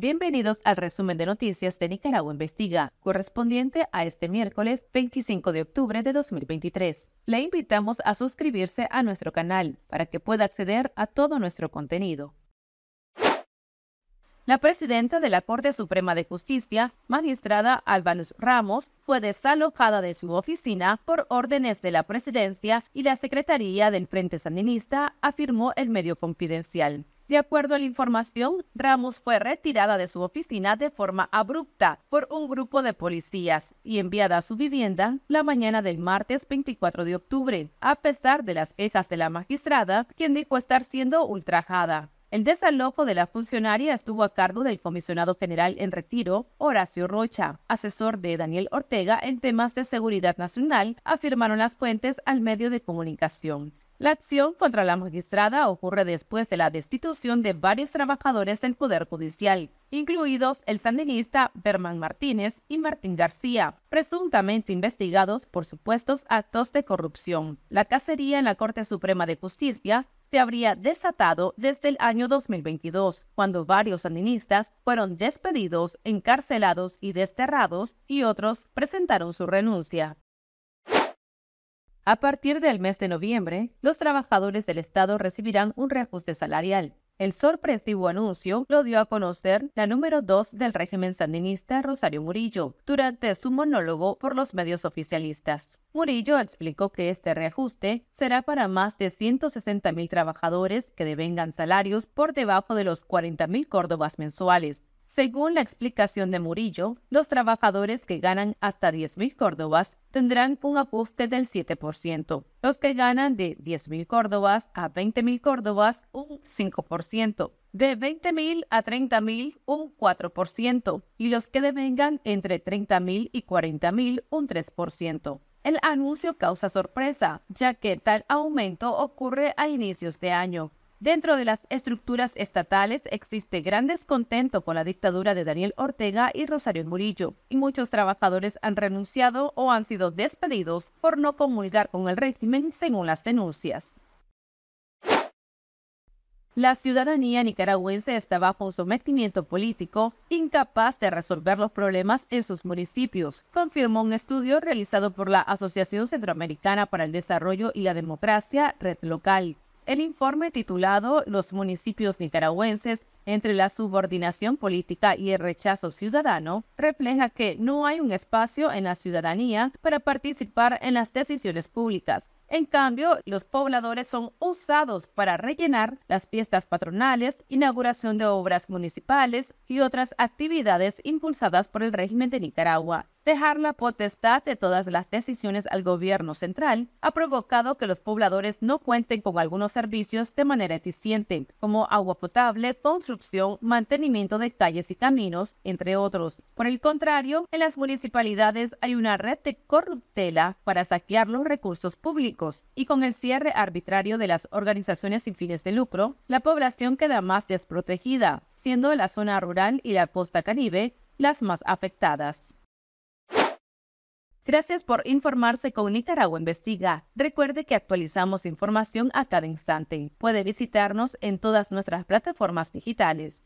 Bienvenidos al resumen de noticias de Nicaragua Investiga, correspondiente a este miércoles 25 de octubre de 2023. Le invitamos a suscribirse a nuestro canal para que pueda acceder a todo nuestro contenido. La presidenta de la Corte Suprema de Justicia, magistrada Albanus Ramos, fue desalojada de su oficina por órdenes de la presidencia y la Secretaría del Frente Sandinista, afirmó el medio confidencial. De acuerdo a la información, Ramos fue retirada de su oficina de forma abrupta por un grupo de policías y enviada a su vivienda la mañana del martes 24 de octubre, a pesar de las quejas de la magistrada, quien dijo estar siendo ultrajada. El desalojo de la funcionaria estuvo a cargo del comisionado general en retiro, Horacio Rocha, asesor de Daniel Ortega en temas de seguridad nacional, afirmaron las fuentes al medio de comunicación. La acción contra la magistrada ocurre después de la destitución de varios trabajadores del Poder Judicial, incluidos el sandinista Berman Martínez y Martín García, presuntamente investigados por supuestos actos de corrupción. La cacería en la Corte Suprema de Justicia se habría desatado desde el año 2022, cuando varios sandinistas fueron despedidos, encarcelados y desterrados, y otros presentaron su renuncia. A partir del mes de noviembre, los trabajadores del Estado recibirán un reajuste salarial. El sorpresivo anuncio lo dio a conocer la número 2 del régimen sandinista Rosario Murillo durante su monólogo por los medios oficialistas. Murillo explicó que este reajuste será para más de 160 mil trabajadores que devengan salarios por debajo de los 40 mil córdobas mensuales. Según la explicación de Murillo, los trabajadores que ganan hasta 10.000 córdobas tendrán un ajuste del 7%, los que ganan de 10.000 córdobas a 20.000 córdobas un 5%, de 20.000 a 30.000 un 4% y los que devengan entre 30.000 y 40.000 un 3%. El anuncio causa sorpresa, ya que tal aumento ocurre a inicios de año, Dentro de las estructuras estatales existe gran descontento con la dictadura de Daniel Ortega y Rosario Murillo, y muchos trabajadores han renunciado o han sido despedidos por no comulgar con el régimen según las denuncias. La ciudadanía nicaragüense está bajo un sometimiento político, incapaz de resolver los problemas en sus municipios, confirmó un estudio realizado por la Asociación Centroamericana para el Desarrollo y la Democracia, Red Local el informe titulado Los municipios nicaragüenses entre la subordinación política y el rechazo ciudadano refleja que no hay un espacio en la ciudadanía para participar en las decisiones públicas. En cambio, los pobladores son usados para rellenar las fiestas patronales, inauguración de obras municipales y otras actividades impulsadas por el régimen de Nicaragua. Dejar la potestad de todas las decisiones al gobierno central ha provocado que los pobladores no cuenten con algunos servicios de manera eficiente, como agua potable, construcción, mantenimiento de calles y caminos, entre otros. Por el contrario, en las municipalidades hay una red de corruptela para saquear los recursos públicos y con el cierre arbitrario de las organizaciones sin fines de lucro, la población queda más desprotegida, siendo la zona rural y la costa caribe las más afectadas. Gracias por informarse con Nicaragua Investiga. Recuerde que actualizamos información a cada instante. Puede visitarnos en todas nuestras plataformas digitales.